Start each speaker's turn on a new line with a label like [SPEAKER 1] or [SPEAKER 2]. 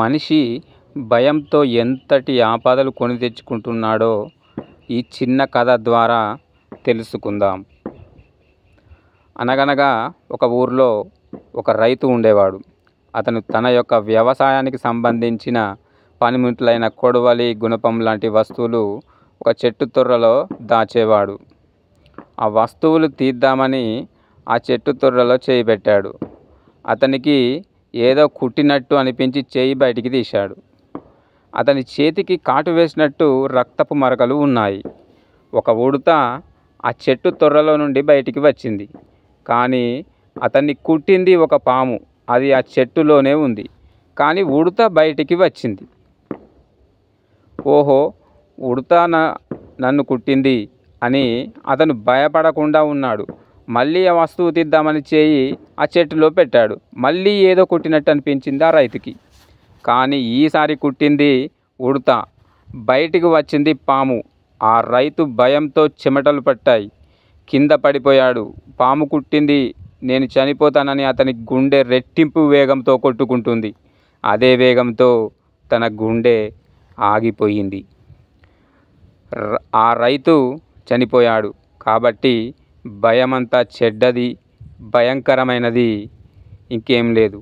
[SPEAKER 1] మనిషి భయంతో ఎంతటి ఆపదలు కొని తెచ్చుకుంటున్నాడో ఈ చిన్న కథ ద్వారా తెలుసుకుందాం అనగనగా ఒక ఊర్లో ఒక రైతు ఉండేవాడు అతను తన యొక్క వ్యవసాయానికి సంబంధించిన పనిముట్లైన కొడవలి గుణపం లాంటి వస్తువులు ఒక చెట్టు తొర్రలో దాచేవాడు ఆ వస్తువులు తీద్దామని ఆ చెట్టు తొర్రలో చేయి అతనికి ఏదో కుట్టినట్టు అనిపించి చేయి బయటికి తీశాడు అతని చేతికి కాటు వేసినట్టు రక్తపు మరకలు ఉన్నాయి ఒక ఉడత ఆ చెట్టు తొర్రలో నుండి బయటికి వచ్చింది కానీ అతన్ని కుట్టింది ఒక పాము అది ఆ చెట్టులోనే ఉంది కానీ ఉడత బయటికి వచ్చింది ఓహో ఉడత నన్ను కుట్టింది అని అతను భయపడకుండా ఉన్నాడు మళ్ళీ ఆ వస్తువు తీద్దామని చేయి ఆ చెట్టులో పెట్టాడు మళ్ళీ ఏదో కుట్టినట్టు అనిపించింది ఆ రైతుకి కానీ ఈసారి కుట్టింది ఉడత బయటికి వచ్చింది పాము ఆ రైతు భయంతో చెమటలు పట్టాయి కింద పడిపోయాడు పాము కుట్టింది నేను చనిపోతానని అతని గుండె రెట్టింపు వేగంతో కొట్టుకుంటుంది అదే వేగంతో తన గుండె ఆగిపోయింది ఆ రైతు చనిపోయాడు కాబట్టి భయమంతా చెడ్డది భయంకరమైనది ఇంకేం లేదు